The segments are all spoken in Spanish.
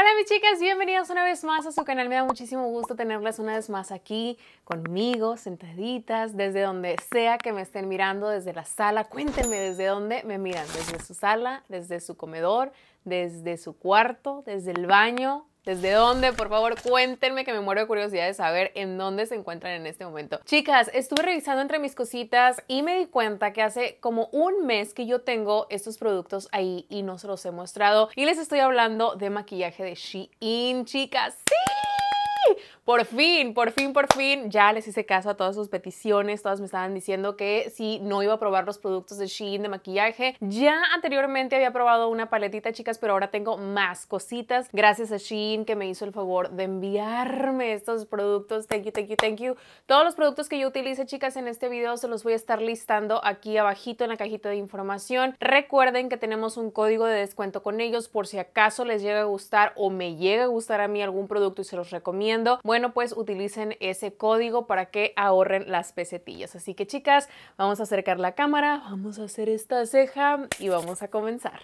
Hola mis chicas, bienvenidas una vez más a su canal. Me da muchísimo gusto tenerlas una vez más aquí conmigo, sentaditas, desde donde sea que me estén mirando, desde la sala. Cuéntenme desde dónde me miran, desde su sala, desde su comedor, desde su cuarto, desde el baño, ¿Desde dónde? Por favor, cuéntenme que me muero de curiosidad de saber en dónde se encuentran en este momento. Chicas, estuve revisando entre mis cositas y me di cuenta que hace como un mes que yo tengo estos productos ahí y no se los he mostrado. Y les estoy hablando de maquillaje de Shein, chicas. ¡Sí! por fin, por fin, por fin, ya les hice caso a todas sus peticiones, todas me estaban diciendo que si no iba a probar los productos de Shein de maquillaje. Ya anteriormente había probado una paletita, chicas, pero ahora tengo más cositas. Gracias a Shein que me hizo el favor de enviarme estos productos. Thank you, thank you, thank you. Todos los productos que yo utilice, chicas, en este video se los voy a estar listando aquí abajito en la cajita de información. Recuerden que tenemos un código de descuento con ellos por si acaso les llega a gustar o me llega a gustar a mí algún producto y se los recomiendo. Bueno, bueno, pues utilicen ese código para que ahorren las pesetillas. Así que chicas, vamos a acercar la cámara, vamos a hacer esta ceja y vamos a comenzar.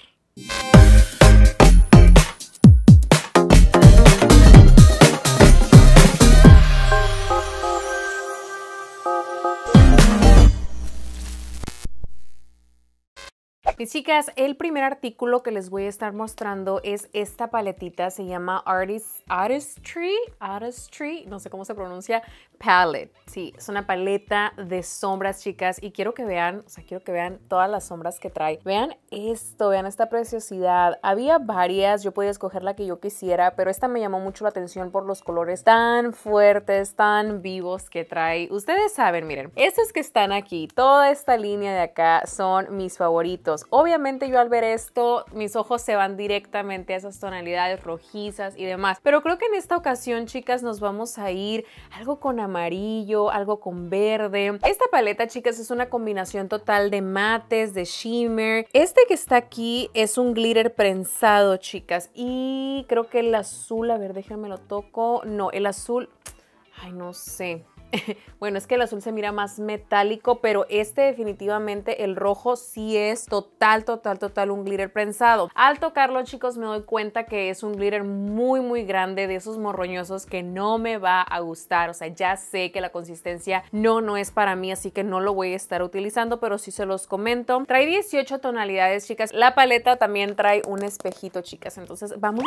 Y chicas, el primer artículo que les voy a estar mostrando es esta paletita, se llama Artist, Artist Tree. no sé cómo se pronuncia, palette. Sí, es una paleta de sombras, chicas. Y quiero que vean, o sea, quiero que vean todas las sombras que trae. Vean esto, vean esta preciosidad. Había varias, yo podía escoger la que yo quisiera, pero esta me llamó mucho la atención por los colores tan fuertes, tan vivos que trae. Ustedes saben, miren, estos que están aquí, toda esta línea de acá son mis favoritos. Obviamente yo al ver esto, mis ojos se van directamente a esas tonalidades rojizas y demás. Pero creo que en esta ocasión, chicas, nos vamos a ir algo con amarillo, algo con verde. Esta paleta, chicas, es una combinación total de mates, de shimmer. Este que está aquí es un glitter prensado, chicas. Y creo que el azul, a ver, déjame lo toco. No, el azul, ay, no sé bueno, es que el azul se mira más metálico, pero este definitivamente, el rojo, sí es total, total, total un glitter prensado. Al tocarlo, chicos, me doy cuenta que es un glitter muy, muy grande, de esos morroñosos que no me va a gustar. O sea, ya sé que la consistencia no, no es para mí, así que no lo voy a estar utilizando, pero sí se los comento. Trae 18 tonalidades, chicas. La paleta también trae un espejito, chicas. Entonces, vamos.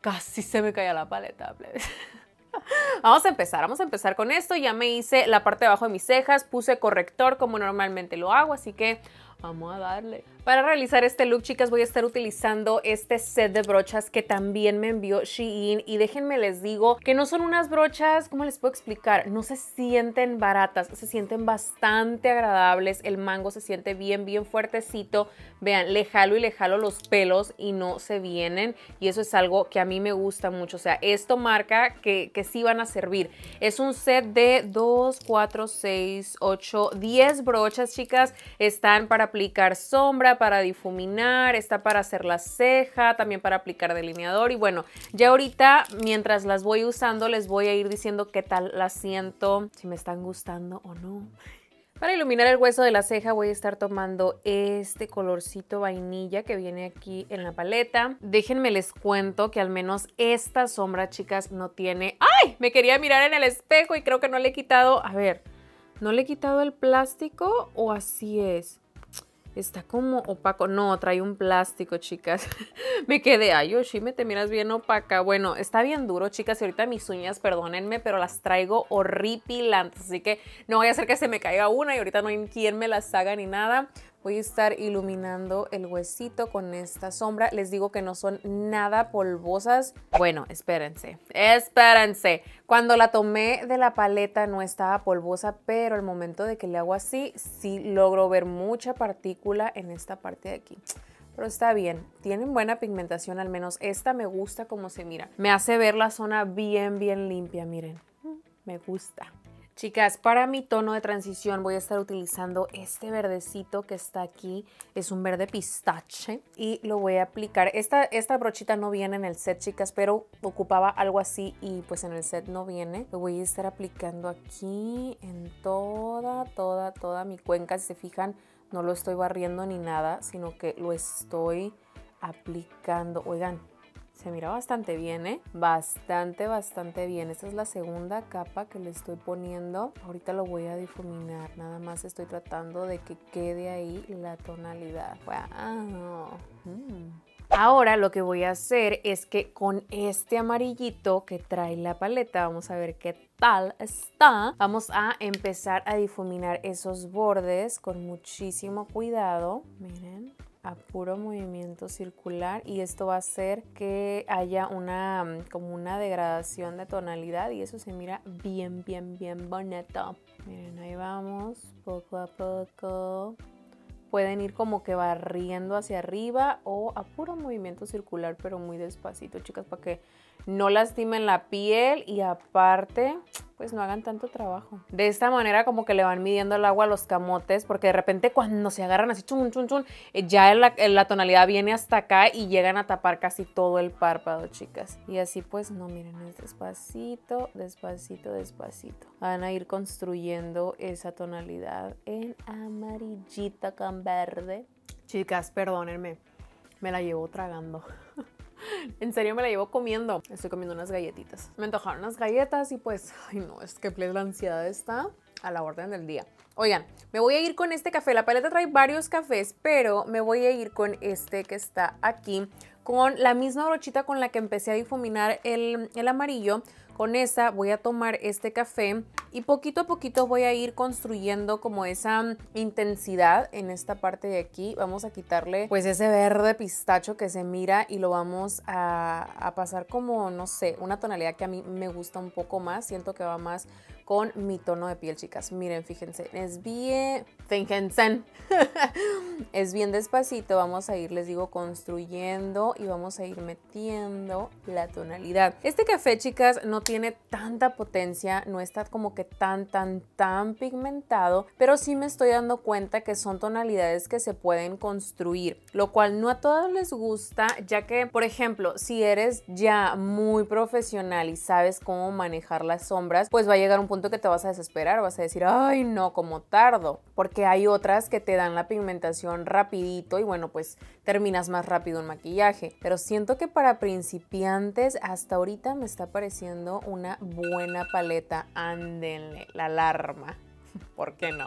Casi se me cae la paleta, please. Vamos a empezar, vamos a empezar con esto. Ya me hice la parte de abajo de mis cejas, puse corrector como normalmente lo hago, así que Vamos a darle. Para realizar este look, chicas, voy a estar utilizando este set de brochas que también me envió Shein. Y déjenme les digo que no son unas brochas, ¿cómo les puedo explicar? No se sienten baratas, se sienten bastante agradables. El mango se siente bien, bien fuertecito. Vean, le jalo y le jalo los pelos y no se vienen. Y eso es algo que a mí me gusta mucho. O sea, esto marca que, que sí van a servir. Es un set de 2, 4, 6, 8, 10 brochas, chicas. Están para aplicar sombra, para difuminar, está para hacer la ceja, también para aplicar delineador. Y bueno, ya ahorita, mientras las voy usando, les voy a ir diciendo qué tal las siento, si me están gustando o no. Para iluminar el hueso de la ceja voy a estar tomando este colorcito vainilla que viene aquí en la paleta. Déjenme les cuento que al menos esta sombra, chicas, no tiene... ¡Ay! Me quería mirar en el espejo y creo que no le he quitado... A ver, ¿no le he quitado el plástico o así es? Está como opaco. No, trae un plástico, chicas. me quedé, ay, me te miras bien opaca. Bueno, está bien duro, chicas. Y ahorita mis uñas, perdónenme, pero las traigo horripilantes. Así que no voy a hacer que se me caiga una y ahorita no hay quien me las haga ni nada. Voy a estar iluminando el huesito con esta sombra. Les digo que no son nada polvosas. Bueno, espérense, espérense. Cuando la tomé de la paleta no estaba polvosa, pero al momento de que le hago así, sí logro ver mucha partícula en esta parte de aquí pero está bien. Tienen buena pigmentación, al menos esta me gusta como se mira. Me hace ver la zona bien, bien limpia, miren. Mm, me gusta. Chicas, para mi tono de transición voy a estar utilizando este verdecito que está aquí. Es un verde pistache y lo voy a aplicar. Esta, esta brochita no viene en el set, chicas, pero ocupaba algo así y pues en el set no viene. Lo voy a estar aplicando aquí en toda, toda, toda mi cuenca. Si se fijan, no lo estoy barriendo ni nada, sino que lo estoy aplicando. Oigan, se mira bastante bien, ¿eh? Bastante, bastante bien. Esta es la segunda capa que le estoy poniendo. Ahorita lo voy a difuminar. Nada más estoy tratando de que quede ahí la tonalidad. Ahora lo que voy a hacer es que con este amarillito que trae la paleta, vamos a ver qué tal está. Vamos a empezar a difuminar esos bordes con muchísimo cuidado. Miren a puro movimiento circular y esto va a hacer que haya una mm, como una degradación de tonalidad y eso se mira bien bien bien bonito miren ahí vamos poco a poco pueden ir como que barriendo hacia arriba o a puro movimiento circular pero muy despacito chicas para que no lastimen la piel y aparte pues no hagan tanto trabajo. De esta manera como que le van midiendo el agua a los camotes porque de repente cuando se agarran así chun chun chun eh, ya la, tonalidad viene hasta acá y llegan a tapar casi todo el párpado chicas. Y así pues no miren es despacito, despacito, despacito. Van a ir construyendo esa tonalidad en amarillita con verde. Chicas perdónenme, me la llevo tragando. en serio me la llevo comiendo. Estoy comiendo unas galletitas. Me antojaron unas galletas y pues, ay no, es que la ansiedad está a la orden del día. Oigan, me voy a ir con este café. La paleta trae varios cafés, pero me voy a ir con este que está aquí con la misma brochita con la que empecé a difuminar el, amarillo, con esa voy a tomar este café y poquito a poquito voy a ir construyendo como esa mm, intensidad en esta parte de aquí. Vamos a quitarle pues ese verde pistacho que se mira y lo vamos a pasar como, no sé, una tonalidad que a mí me gusta un poco más. Siento que va más con mi tono de piel, chicas. Miren, fíjense, es bien... Fíjense. es bien despacito. Vamos a ir, les digo, construyendo y vamos a ir metiendo la tonalidad. Este café, chicas, no tiene tanta potencia, no está como que tan, tan, tan pigmentado, pero sí me estoy dando cuenta que son tonalidades que se pueden construir, lo cual no a todos les gusta, ya que, por ejemplo, si eres ya muy profesional y sabes cómo manejar las sombras, pues va a llegar un que te vas a desesperar, vas a decir, ay no, como tardo, porque hay otras que te dan la pigmentación rapidito y bueno, pues terminas más rápido el maquillaje. Pero siento que para principiantes hasta ahorita me está pareciendo una buena paleta, ándenle, la alarma, ¿por qué no?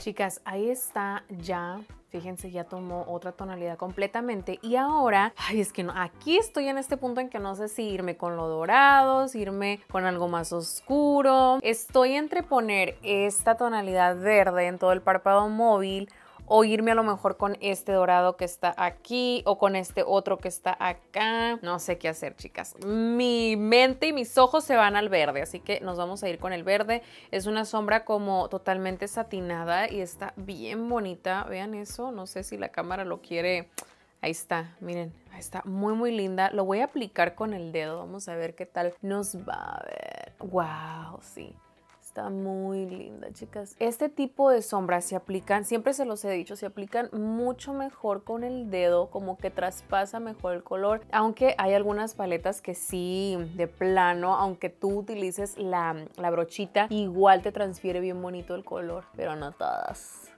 Chicas, ahí está ya. Fíjense, ya tomó otra tonalidad completamente. Y ahora, ay, es que no, aquí estoy en este punto en que no sé si irme con lo dorado, si irme con algo más oscuro. Estoy entre poner esta tonalidad verde en todo el párpado móvil o irme a lo mejor con este dorado que está aquí o con este otro que está acá. No sé qué hacer, chicas. Mi mente y mis ojos se van al verde, así que nos vamos a ir con el verde. Es una sombra como totalmente satinada y está bien bonita. Vean eso, no sé si la cámara lo quiere... Ahí está, miren, ahí está muy muy linda. Lo voy a aplicar con el dedo, vamos a ver qué tal nos va a ver. Wow, sí. Está muy linda, chicas. Este tipo de sombras se aplican, siempre se los he dicho, se aplican mucho mejor con el dedo, como que traspasa mejor el color. Aunque hay algunas paletas que sí, de plano, aunque tú utilices la, brochita, igual te transfiere bien bonito el color, pero no todas.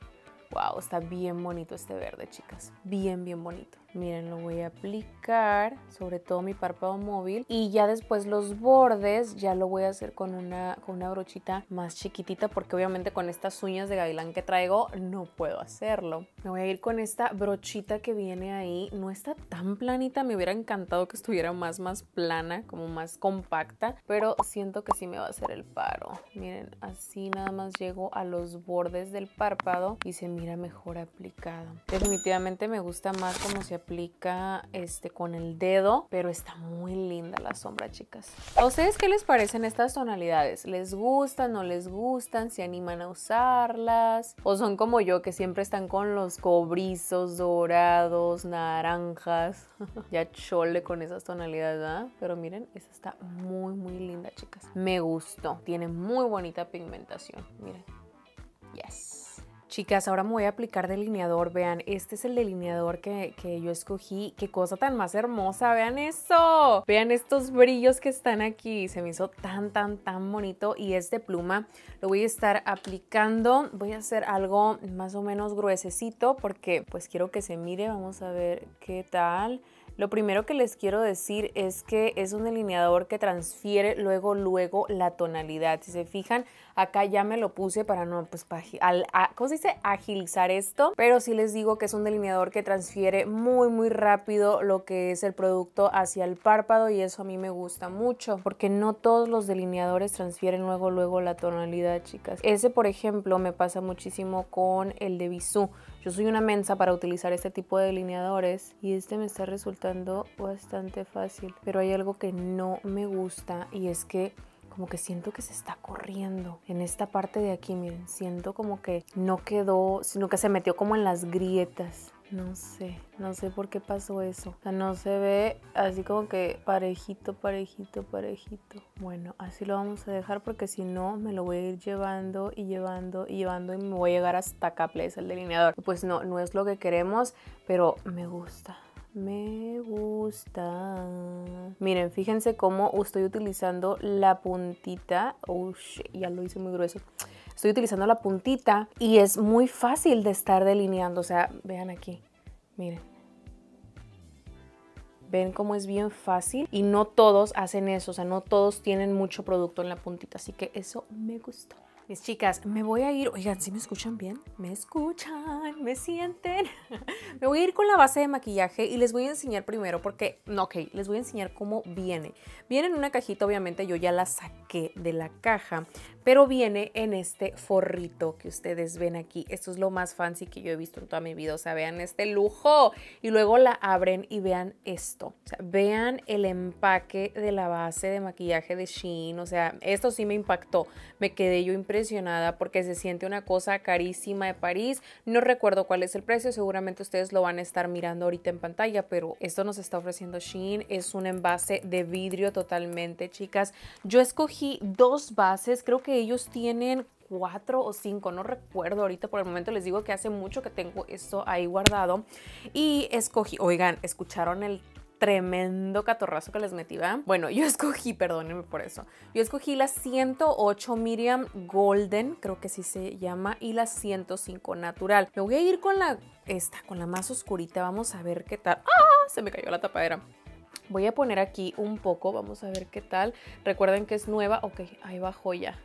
Wow, está bien bonito este verde, chicas. Bien, bien bonito. Miren, lo voy a aplicar sobre todo mi párpado móvil y ya después los bordes ya lo voy a hacer con una, una brochita más chiquitita porque obviamente con estas uñas de gavilán que traigo no puedo hacerlo. Me voy a ir con esta brochita que viene ahí. No está tan planita, me hubiera encantado que estuviera más, más plana, como más compacta, pero siento que sí me va a hacer el paro. Miren, así nada más llego a los bordes del párpado y se mira mejor aplicado. Definitivamente me gusta más como se aplica este, con el dedo, pero está muy linda la sombra, chicas. ¿A ustedes qué les parecen estas tonalidades? ¿Les gustan, no les gustan? ¿Se animan a usarlas? ¿O son como yo que siempre están con los cobrizos dorados, naranjas? ya chole con esas tonalidades, ¿verdad? Pero miren, esta está muy, muy linda, chicas. Me gustó. Tiene muy bonita pigmentación. Miren. Yes. Chicas, ahora me voy a aplicar delineador. Vean, este es el delineador que, yo escogí. ¡Qué cosa tan más hermosa! ¡Vean eso! Vean estos brillos que están aquí. Se me hizo tan, tan, tan bonito. Y es de pluma. Lo voy a estar aplicando. Voy a hacer algo más o menos gruesecito porque pues quiero que se mire. Vamos a ver qué tal. Lo primero que les quiero decir es que es un delineador que transfiere luego, luego la tonalidad. Si se fijan, Acá ya me lo puse para no, pues, al, ¿cómo se dice? Agilizar esto. Pero sí les digo que es un delineador que transfiere muy, muy rápido lo que es el producto hacia el párpado y eso a mí me gusta mucho porque no todos los delineadores transfieren luego, luego la tonalidad, chicas. Ese, por ejemplo, me pasa muchísimo con el de Bisú. Yo soy una mensa para utilizar este tipo de delineadores y este me está resultando bastante fácil, pero hay algo que no me gusta y es que como que siento que se está corriendo. En esta parte de aquí, miren, siento como que no quedó, sino que se metió como en las grietas. No sé, no sé por qué pasó eso. O sea, no se ve así como que parejito, parejito, parejito. Bueno, así lo vamos a dejar porque si no me lo voy a ir llevando y llevando y llevando y me voy a llegar hasta acá, es el delineador. Pues no, no es lo que queremos, pero me gusta. Me gusta. Miren, fíjense cómo estoy utilizando la puntita. Uy, ya lo hice muy grueso. Estoy utilizando la puntita y es muy fácil de estar delineando. O sea, vean aquí. Miren. Ven cómo es bien fácil y no todos hacen eso, o sea, no todos tienen mucho producto en la puntita, así que eso me gustó. Mis chicas, me voy a ir, oigan, ¿sí me escuchan bien? Me escuchan, me sienten. me voy a ir con la base de maquillaje y les voy a enseñar primero porque, no, ok, les voy a enseñar cómo viene. Viene en una cajita, obviamente yo ya la saqué de la caja, pero viene en este forrito que ustedes ven aquí. Esto es lo más fancy que yo he visto en toda mi vida, o sea, vean este lujo y luego la abren y vean esto. O sea, vean el empaque de la base de maquillaje de Shein, o sea, esto sí me impactó, me quedé yo impresionada porque se siente una cosa carísima de París, no recuerdo cuál es el precio, seguramente ustedes lo van a estar mirando ahorita en pantalla, pero esto nos está ofreciendo Shein, es un envase de vidrio totalmente, chicas. Yo escogí dos bases, creo que ellos tienen cuatro o cinco, no recuerdo ahorita por el momento, les digo que hace mucho que tengo esto ahí guardado y escogí, oigan, escucharon el tremendo catorrazo que les metí, Bueno, yo escogí, perdónenme por eso, yo escogí la 108 Miriam Golden, creo que sí se llama, y la 105 Natural. Me voy a ir con la, esta, con la más oscurita, vamos a ver qué tal. ¡Ah! Se me cayó la tapadera. Voy a poner aquí un poco, vamos a ver qué tal. Recuerden que es nueva. Ok, ahí va ya.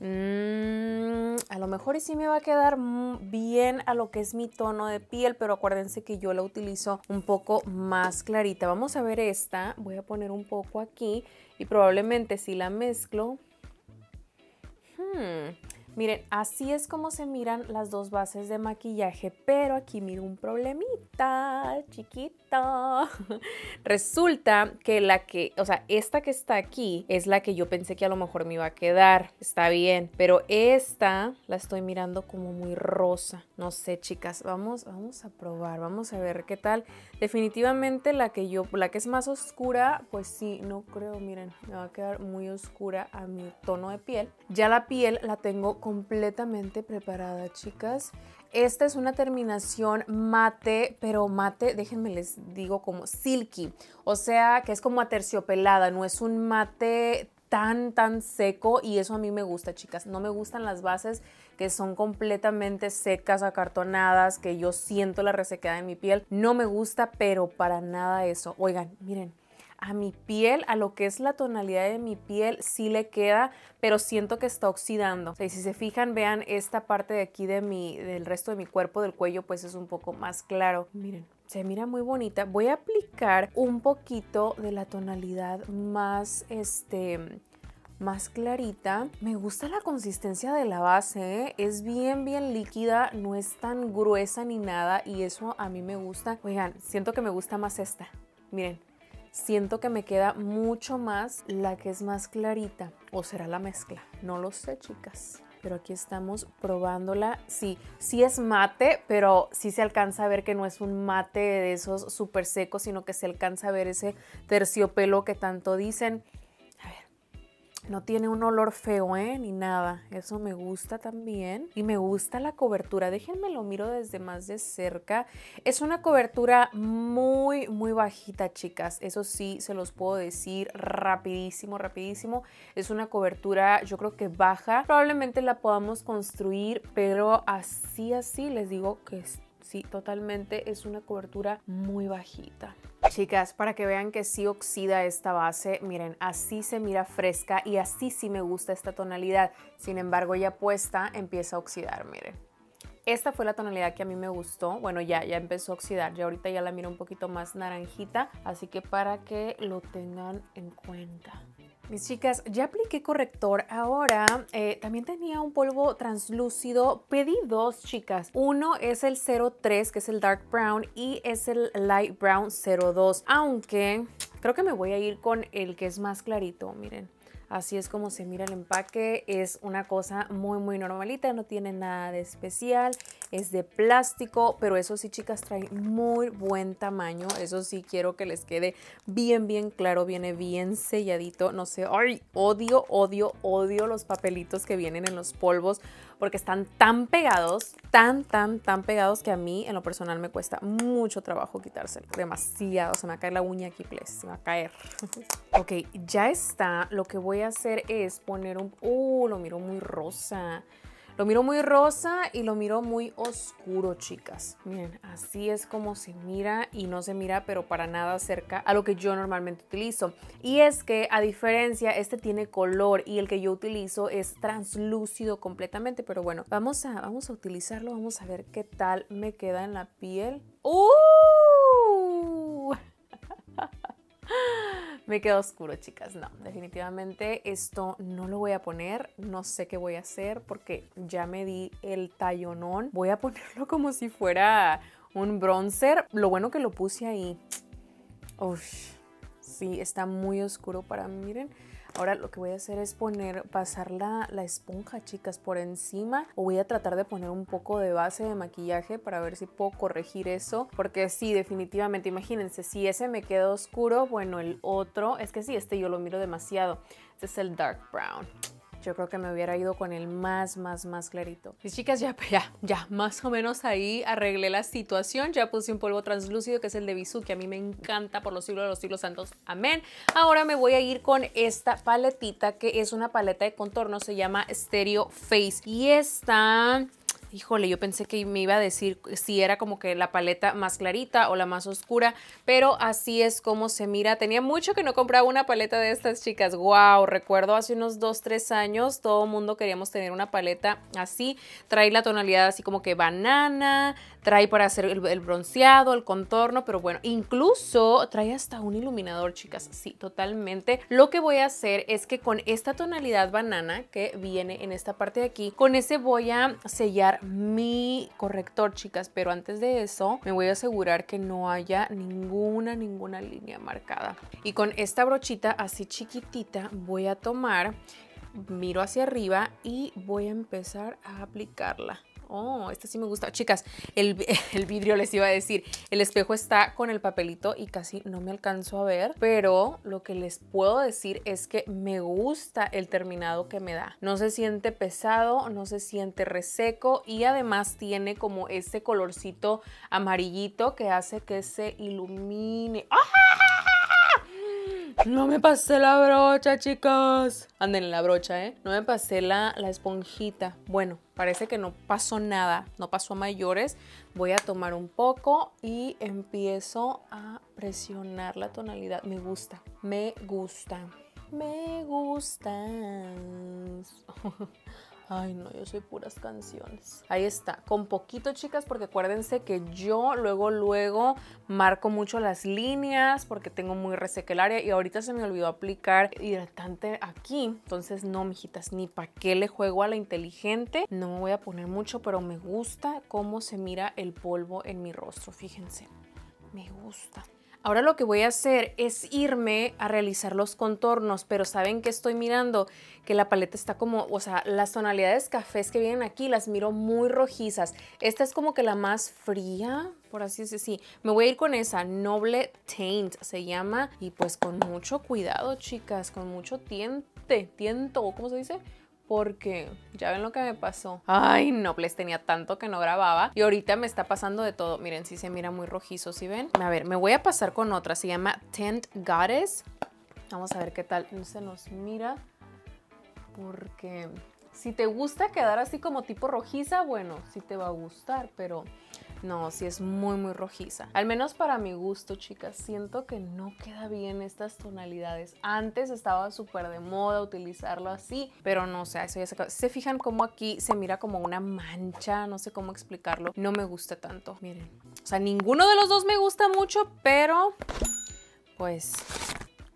Mm, a lo mejor y sí me va a quedar mm, bien a lo que es mi tono de piel, pero acuérdense que yo la utilizo un poco más clarita. Vamos a ver esta, voy a poner un poco aquí y probablemente si la mezclo... Hmm, Miren, así es como se miran las dos bases de maquillaje, pero aquí miro un problemita chiquito. Resulta que la que, o sea, esta que está aquí es la que yo pensé que a lo mejor me iba a quedar, está bien, pero esta la estoy mirando como muy rosa. No sé, chicas, vamos, vamos a probar, vamos a ver qué tal. Definitivamente la que yo, la que es más oscura, pues sí, no creo, miren, me va a quedar muy oscura a mi tono de piel. Ya la piel la tengo completamente preparada, chicas. Esta es una terminación mate, pero mate, déjenme les digo como silky, o sea que es como aterciopelada, no es un mate tan, tan seco y eso a mí me gusta, chicas. No me gustan las bases que son completamente secas, acartonadas, que yo siento la resequedad de mi piel. No me gusta, pero para nada eso. Oigan, miren a mi piel, a lo que es la tonalidad de mi piel, sí le queda, pero siento que está oxidando. y si se fijan, vean esta parte de aquí de mi, del resto de mi cuerpo, del cuello, pues es un poco más claro. Miren, se mira muy bonita. Voy a aplicar un poquito de la tonalidad más, este, más clarita. Me gusta la consistencia de la base, ¿eh? es bien, bien líquida, no es tan gruesa ni nada y eso a mí me gusta. Oigan, siento que me gusta más esta. Miren, siento que me queda mucho más la que es más clarita. O será la mezcla. No lo sé, chicas. Pero aquí estamos probándola. Sí, sí es mate, pero sí se alcanza a ver que no es un mate de esos súper secos, sino que se alcanza a ver ese terciopelo que tanto dicen. No tiene un olor feo, ¿eh? Ni nada. Eso me gusta también. Y me gusta la cobertura. Déjenme lo miro desde más de cerca. Es una cobertura muy, muy bajita, chicas. Eso sí, se los puedo decir rapidísimo, rapidísimo. Es una cobertura, yo creo que baja. Probablemente la podamos construir, pero así, así les digo que está sí, totalmente es una cobertura muy bajita. Chicas, para que vean que sí oxida esta base, miren, así se mira fresca y así sí me gusta esta tonalidad. Sin embargo, ya puesta empieza a oxidar, miren. Esta fue la tonalidad que a mí me gustó. Bueno, ya, ya empezó a oxidar. Ya ahorita ya la miro un poquito más naranjita. Así que para que lo tengan en cuenta. Mis chicas, ya apliqué corrector. Ahora eh, también tenía un polvo translúcido. Pedí dos, chicas. Uno es el 03, que es el dark brown, y es el light brown 02. Aunque creo que me voy a ir con el que es más clarito, miren. Así es como se mira el empaque, es una cosa muy muy normalita, no tiene nada de especial, es de plástico, pero eso sí chicas trae muy buen tamaño, eso sí quiero que les quede bien bien claro, viene bien selladito, no sé, ay, odio, odio, odio los papelitos que vienen en los polvos porque están tan pegados, tan, tan, tan pegados que a mí en lo personal me cuesta mucho trabajo quitárselo. Demasiado, se me va a caer la uña aquí, please, se me va a caer. ok, ya está. Lo que voy a hacer es poner un... ¡Uh! Lo miro muy rosa. Lo miro muy rosa y lo miro muy oscuro, chicas. Miren, así es como se mira y no se mira, pero para nada cerca a lo que yo normalmente utilizo. Y es que, a diferencia, este tiene color y el que yo utilizo es translúcido completamente. Pero bueno, vamos a, vamos a utilizarlo, vamos a ver qué tal me queda en la piel. ¡Uh! Me quedo oscuro, chicas. No, definitivamente esto no lo voy a poner. No sé qué voy a hacer porque ya me di el tallonón. Voy a ponerlo como si fuera un bronzer. Lo bueno que lo puse ahí. Uf, sí, está muy oscuro para mí. Miren. Ahora lo que voy a hacer es poner, pasar la, esponja, chicas, por encima. O voy a tratar de poner un poco de base de maquillaje para ver si puedo corregir eso. Porque sí, definitivamente, imagínense, si ese me queda oscuro, bueno, el otro, es que sí, este yo lo miro demasiado. Este es el dark brown yo creo que me hubiera ido con el más, más, más clarito. Mis chicas, ya, ya, ya, más o menos ahí arreglé la situación. Ya puse un polvo translúcido que es el de Bisú, que a mí me encanta por los siglos de los siglos santos. Amén. Ahora me voy a ir con esta paletita que es una paleta de contorno, se llama Stereo Face. Y esta híjole, yo pensé que me iba a decir si era como que la paleta más clarita o la más oscura, pero así es como se mira. Tenía mucho que no compraba una paleta de estas chicas. Wow, recuerdo hace unos 2, 3 años todo mundo queríamos tener una paleta así. Trae la tonalidad así como que banana, trae para hacer el, el bronceado, el contorno, pero bueno, incluso trae hasta un iluminador, chicas. Sí, totalmente. Lo que voy a hacer es que con esta tonalidad banana que viene en esta parte de aquí, con ese voy a sellar mi corrector, chicas, pero antes de eso me voy a asegurar que no haya ninguna, ninguna línea marcada. Y con esta brochita así chiquitita voy a tomar, miro hacia arriba y voy a empezar a aplicarla. Oh, esta sí me gusta. Chicas, el, vidrio les iba a decir. El espejo está con el papelito y casi no me alcanzo a ver. Pero lo que les puedo decir es que me gusta el terminado que me da. No se siente pesado, no se siente reseco y además tiene como este colorcito amarillito que hace que se ilumine. ¡Ah! No me pasé la brocha, chicos. Anden en la brocha, ¿eh? No me pasé la, esponjita. Bueno, parece que no pasó nada, no pasó a mayores. Voy a tomar un poco y empiezo a presionar la tonalidad. Me gusta, me gusta, me gustas. Ay, no, yo soy puras canciones. Ahí está, con poquito chicas, porque acuérdense que yo luego, luego marco mucho las líneas porque tengo muy resequelaria. el área y ahorita se me olvidó aplicar hidratante aquí. Entonces, no, mijitas, ni para qué le juego a la inteligente. No me voy a poner mucho, pero me gusta cómo se mira el polvo en mi rostro, fíjense. Me gusta. Ahora lo que voy a hacer es irme a realizar los contornos, pero saben que estoy mirando que la paleta está como, o sea, las tonalidades cafés que vienen aquí las miro muy rojizas. Esta es como que la más fría, por así decirlo. Sí, me voy a ir con esa, Noble Taint se llama. Y pues con mucho cuidado, chicas, con mucho tiente, tiento, ¿cómo se dice? porque ya ven lo que me pasó. Ay, no, les pues, tenía tanto que no grababa y ahorita me está pasando de todo. Miren, sí se mira muy rojizo, ¿sí ven? A ver, me voy a pasar con otra, se llama Tent Goddess. Vamos a ver qué tal se nos mira porque si te gusta quedar así como tipo rojiza, bueno, sí te va a gustar, pero no, sí es muy, muy rojiza. Al menos para mi gusto, chicas, siento que no queda bien estas tonalidades. Antes estaba súper de moda utilizarlo así, pero no sé, eso ya se acabó. Se fijan cómo aquí se mira como una mancha, no sé cómo explicarlo. No me gusta tanto, miren. O sea, ninguno de los dos me gusta mucho, pero pues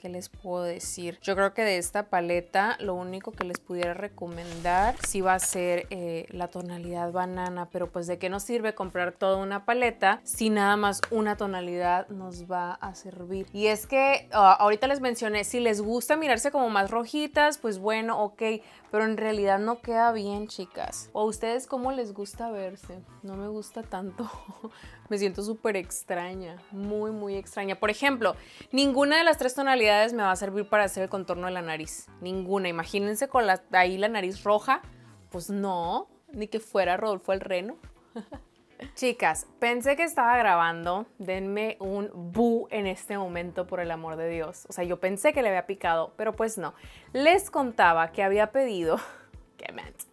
¿Qué les puedo decir? Yo creo que de esta paleta lo único que les pudiera recomendar sí va a ser eh, la tonalidad banana, pero pues de qué nos sirve comprar toda una paleta si nada más una tonalidad nos va a servir. Y es que ah, ahorita les mencioné, si les gusta mirarse como más rojitas, pues bueno, ok, pero en realidad no queda bien, chicas. ¿O ustedes cómo les gusta verse? No me gusta tanto. me siento súper extraña, muy, muy extraña. Por ejemplo, ninguna de las tres tonalidades me va a servir para hacer el contorno de la nariz. Ninguna. Imagínense con la, ahí la nariz roja. Pues no, ni que fuera Rodolfo el Reno. Chicas, pensé que estaba grabando. Denme un bu en este momento, por el amor de Dios. O sea, yo pensé que le había picado, pero pues no. Les contaba que había pedido. ¡Qué mente!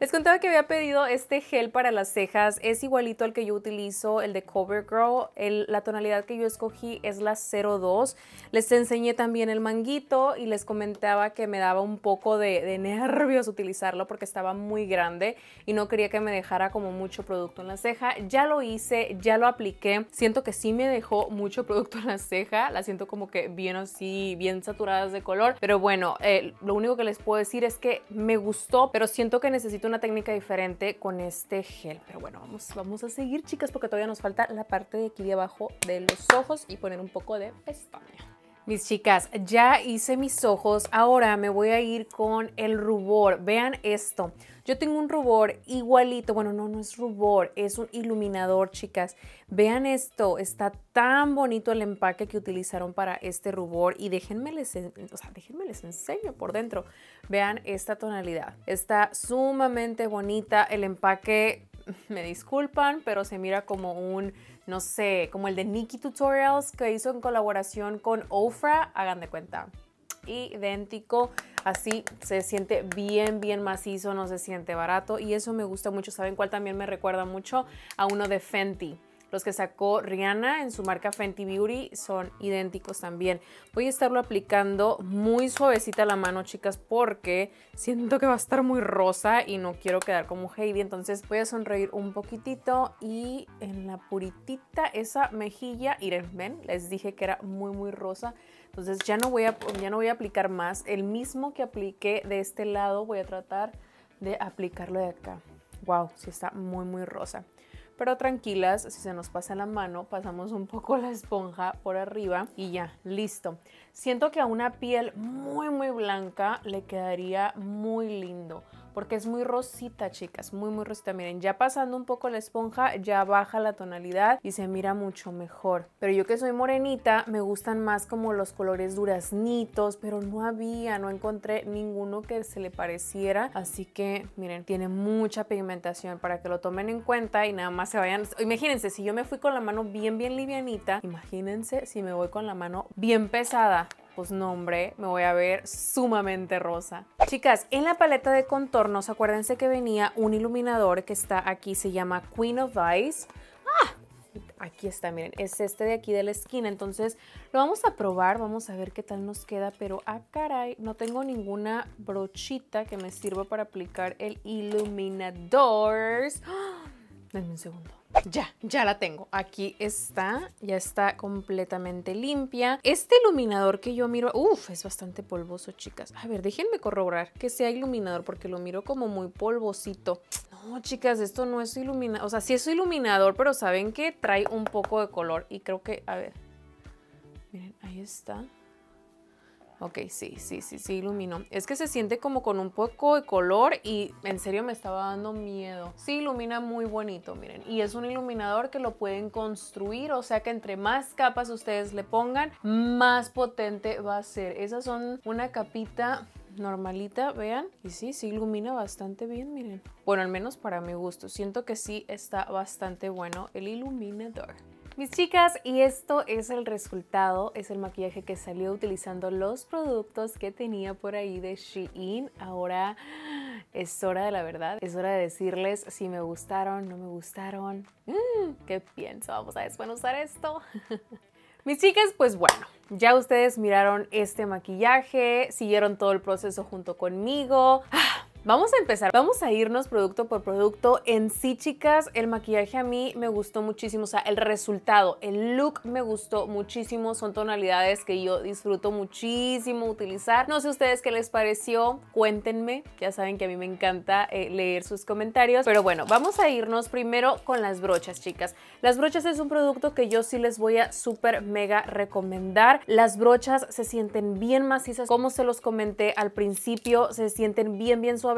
Les contaba que había pedido este gel para las cejas. Es igualito al que yo utilizo, el de CoverGirl. la tonalidad que yo escogí es la 02. Les enseñé también el manguito y les comentaba que me daba un poco de, nervios utilizarlo porque estaba muy grande y no quería que me dejara como mucho producto en la ceja. Ya lo hice, ya lo apliqué. Siento que sí me dejó mucho producto en la ceja. La siento como que bien así, bien saturadas de color. Pero bueno, eh, lo único que les puedo decir es que me gustó, pero siento que necesito una técnica diferente con este gel. Pero bueno, vamos, vamos a seguir, chicas, porque todavía nos falta la parte de aquí de abajo de los ojos y poner un poco de pestaña. Mis chicas, ya hice mis ojos, ahora me voy a ir con el rubor. Vean esto, yo tengo un rubor igualito, bueno, no, no es rubor, es un iluminador, chicas. Vean esto, está tan bonito el empaque que utilizaron para este rubor y déjenme les, o sea, déjenme les enseño por dentro. Vean esta tonalidad, está sumamente bonita, el empaque, me disculpan, pero se mira como un no sé, como el de Nikki Tutorials que hizo en colaboración con Ofra, hagan de cuenta. Idéntico, así se siente bien, bien macizo, no se siente barato y eso me gusta mucho. ¿Saben cuál también me recuerda mucho? A uno de Fenty los que sacó Rihanna en su marca Fenty Beauty son idénticos también. Voy a estarlo aplicando muy suavecita la mano, chicas, porque siento que va a estar muy rosa y no quiero quedar como Heidi. Entonces voy a sonreír un poquitito y en la puritita esa mejilla, miren, ven, les dije que era muy, muy rosa. Entonces ya no voy a, ya no voy a aplicar más. El mismo que apliqué de este lado voy a tratar de aplicarlo de acá. Wow, sí está muy, muy rosa pero tranquilas, si se nos pasa la mano, pasamos un poco la esponja por arriba y ya, listo. Siento que a una piel muy, muy blanca le quedaría muy lindo porque es muy rosita, chicas, muy, muy rosita. Miren, ya pasando un poco la esponja, ya baja la tonalidad y se mira mucho mejor. Pero yo que soy morenita, me gustan más como los colores duraznitos, pero no había, no encontré ninguno que se le pareciera. Así que, miren, tiene mucha pigmentación para que lo tomen en cuenta y nada más se vayan. Imagínense, si yo me fui con la mano bien, bien livianita, imagínense si me voy con la mano bien pesada pues me voy a ver sumamente rosa. Chicas, en la paleta de contornos, acuérdense que venía un iluminador que está aquí, se llama Queen of Ice. ¡Ah! Aquí está, miren, es este de aquí de la esquina, entonces lo vamos a probar, vamos a ver qué tal nos queda, pero ah caray, no tengo ninguna brochita que me sirva para aplicar el iluminador. ¡Ah! un segundo. Ya, ya la tengo. Aquí está, ya está completamente limpia. Este iluminador que yo miro, uff, es bastante polvoso, chicas. A ver, déjenme corroborar que sea iluminador porque lo miro como muy polvosito. No, chicas, esto no es iluminador. O sea, sí es iluminador, pero saben que trae un poco de color y creo que, a ver, miren, ahí está. Ok, sí, sí, sí, sí, iluminó. Es que se siente como con un poco de color y en serio me estaba dando miedo. Sí, ilumina muy bonito, miren. Y es un iluminador que lo pueden construir, o sea que entre más capas ustedes le pongan, más potente va a ser. Esas son una capita normalita, vean. Y sí, sí ilumina bastante bien, miren. Bueno, al menos para mi gusto. Siento que sí está bastante bueno el iluminador. Mis chicas, y esto es el resultado, es el maquillaje que salió utilizando los productos que tenía por ahí de Shein. Ahora es hora de la verdad, es hora de decirles si me gustaron, no me gustaron, mm, qué pienso, vamos a usar esto. Mis chicas, pues bueno, ya ustedes miraron este maquillaje, siguieron todo el proceso junto conmigo. Ah, Vamos a empezar, vamos a irnos producto por producto. En sí, chicas, el maquillaje a mí me gustó muchísimo, o sea, el resultado, el look me gustó muchísimo, son tonalidades que yo disfruto muchísimo utilizar. No sé ustedes qué les pareció, cuéntenme, ya saben que a mí me encanta eh, leer sus comentarios, pero bueno, vamos a irnos primero con las brochas, chicas. Las brochas es un producto que yo sí les voy a súper mega recomendar. Las brochas se sienten bien macizas, como se los comenté al principio, se sienten bien, bien suaves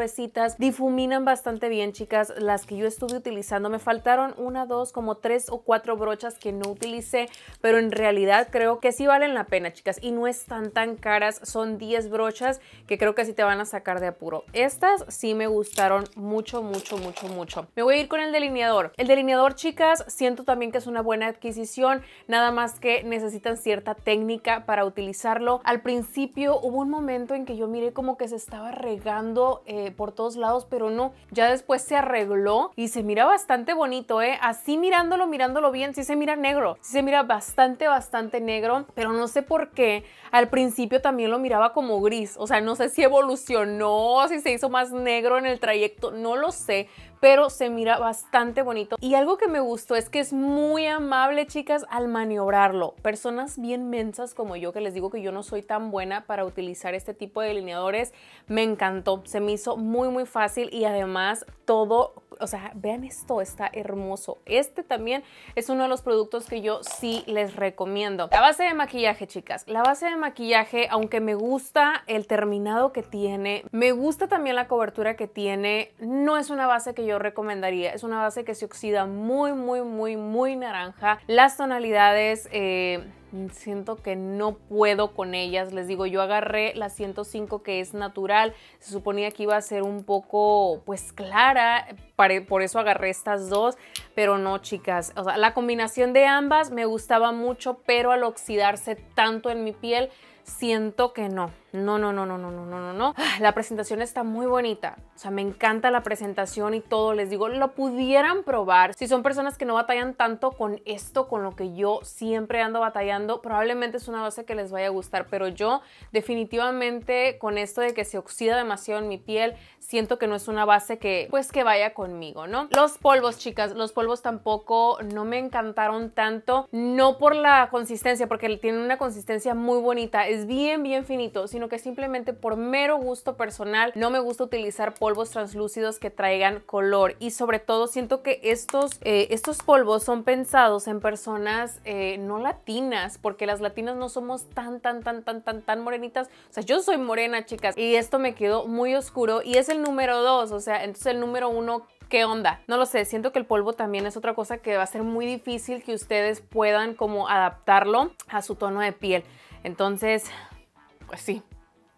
difuminan bastante bien chicas, las que yo estuve utilizando, me faltaron una, dos, como tres o cuatro brochas que no utilicé, pero en realidad creo que sí valen la pena chicas y no están tan caras, son 10 brochas que creo que sí te van a sacar de apuro. Estas sí me gustaron mucho, mucho, mucho, mucho. Me voy a ir con el delineador. El delineador chicas, siento también que es una buena adquisición, nada más que necesitan cierta técnica para utilizarlo. Al principio hubo un momento en que yo miré como que se estaba regando eh, por todos lados, pero no, ya después se arregló y se mira bastante bonito, ¿eh? Así mirándolo, mirándolo bien, sí se mira negro, sí se mira bastante, bastante negro, pero no sé por qué al principio también lo miraba como gris, o sea, no sé si evolucionó, si se hizo más negro en el trayecto, no lo sé, pero se mira bastante bonito. Y algo que me gustó es que es muy amable, chicas, al maniobrarlo. Personas bien mensas como yo, que les digo que yo no soy tan buena para utilizar este tipo de delineadores, me encantó. Se me hizo muy, muy fácil y además todo o sea, vean esto, está hermoso. Este también es uno de los productos que yo sí les recomiendo. La base de maquillaje, chicas. La base de maquillaje, aunque me gusta el terminado que tiene, me gusta también la cobertura que tiene, no es una base que yo yo recomendaría. Es una base que se oxida muy, muy, muy, muy naranja. Las tonalidades... Eh, siento que no puedo con ellas. Les digo, yo agarré la 105 que es natural. Se suponía que iba a ser un poco, pues, clara. Por eso agarré estas dos. Pero no, chicas. O sea, la combinación de ambas me gustaba mucho, pero al oxidarse tanto en mi piel, siento que no. No, no, no, no, no, no, no, no, no. Ah, la presentación está muy bonita. O sea, me encanta la presentación y todo. Les digo, lo pudieran probar. Si son personas que no batallan tanto con esto, con lo que yo siempre ando batallando, probablemente es una base que les vaya a gustar. Pero yo definitivamente con esto de que se oxida demasiado en mi piel, siento que no es una base que pues que vaya conmigo, ¿no? Los polvos, chicas, los polvos tampoco no me encantaron tanto. No por la consistencia, porque tienen una consistencia muy bonita. Es bien, bien finito sino que simplemente por mero gusto personal no me gusta utilizar polvos translúcidos que traigan color y sobre todo siento que estos, eh, estos polvos son pensados en personas eh, no latinas porque las latinas no somos tan, tan, tan, tan, tan, tan morenitas. O sea, yo soy morena, chicas, y esto me quedó muy oscuro y es el número dos, o sea, entonces el número uno ¿Qué onda? No lo sé, siento que el polvo también es otra cosa que va a ser muy difícil que ustedes puedan como adaptarlo a su tono de piel. Entonces, pues sí,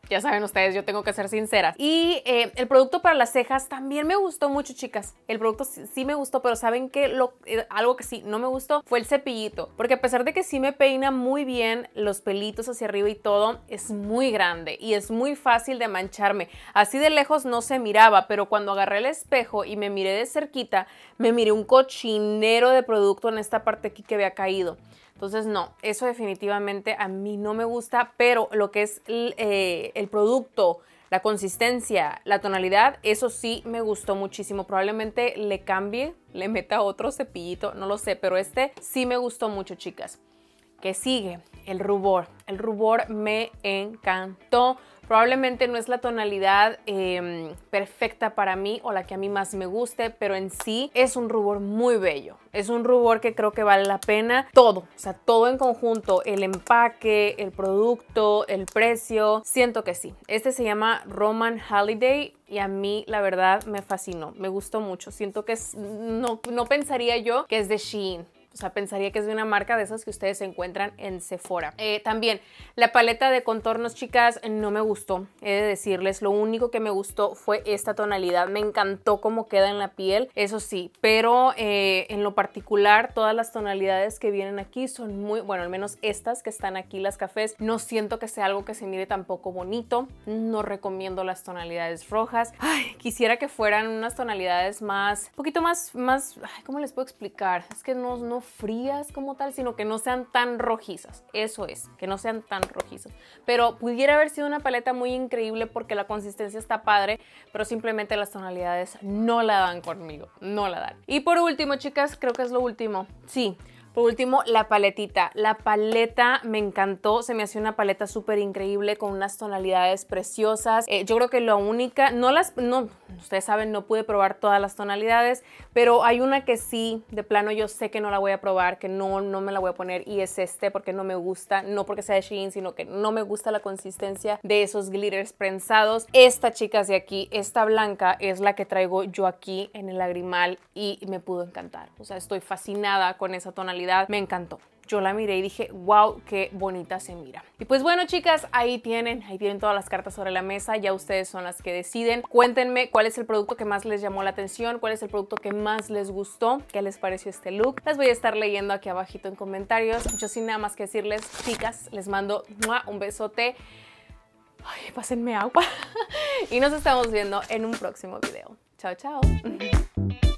ya saben ustedes, yo tengo que ser sincera. Y eh, el producto para las cejas también me gustó mucho, chicas. El producto sí, me gustó, pero saben que lo, eh, algo que sí no me gustó fue el cepillito. Porque a pesar de que sí me peina muy bien los pelitos hacia arriba y todo, es muy grande y es muy fácil de mancharme. Así de lejos no se miraba, pero cuando agarré el espejo y me miré de cerquita, me miré un cochinero de producto en esta parte aquí que había caído. Entonces, no, eso definitivamente a mí no me gusta, pero lo que es eh, el, producto, la consistencia, la tonalidad, eso sí me gustó muchísimo. Probablemente le cambie, le meta otro cepillito, no lo sé, pero este sí me gustó mucho, chicas. Que sigue? El rubor. El rubor me encantó. Probablemente no es la tonalidad em, perfecta para mí o la que a mí más me guste, pero en sí es un rubor muy bello. Es un rubor que creo que vale la pena todo, o sea, todo en conjunto, el empaque, el producto, el precio, siento que sí. Este se llama Roman Holiday y a mí la verdad me fascinó, me gustó mucho. Siento que es, no, no pensaría yo que es de Shein. O sea, pensaría que es de una marca de esas que ustedes encuentran en Sephora. Eh, también, la paleta de contornos, chicas, no me gustó. He de decirles, lo único que me gustó fue esta tonalidad. Me encantó cómo queda en la piel, eso sí. Pero eh, en lo particular, todas las tonalidades que vienen aquí son muy... Bueno, al menos estas que están aquí, las cafés, no siento que sea algo que se mire tampoco bonito. No recomiendo las tonalidades rojas. Ay, quisiera que fueran unas tonalidades más... Un poquito más... más ay, ¿Cómo les puedo explicar? Es que no... no frías como tal, sino que no sean tan rojizas. Eso es, que no sean tan rojizas. Pero pudiera haber sido una paleta muy increíble porque la consistencia está padre, pero simplemente las tonalidades no la dan conmigo, no la dan. Y por último, chicas, creo que es lo último. Sí, último, la paletita. La paleta me encantó, se me hace una paleta súper increíble con unas tonalidades preciosas. Eh, yo creo que la única, no las, no, ustedes saben, no pude probar todas las tonalidades, pero hay una que sí, de plano yo sé que no la voy a probar, que no, no me la voy a poner y es este porque no me gusta, no porque sea de Shein, sino que no me gusta la consistencia de esos glitters prensados. Esta chicas de aquí, esta blanca es la que traigo yo aquí en el lagrimal y me pudo encantar. O sea, estoy fascinada con esa tonalidad me encantó yo la miré y dije, wow, qué bonita se mira. Y pues bueno, chicas, ahí tienen, ahí tienen todas las cartas sobre la mesa, ya ustedes son las que deciden. Cuéntenme cuál es el producto que más les llamó la atención, cuál es el producto que más les gustó, qué les pareció este look. Las voy a estar leyendo aquí abajito en comentarios. Yo sin nada más que decirles, chicas, les mando un besote. Ay, pásenme agua. y nos estamos viendo en un próximo video. Chao, chao.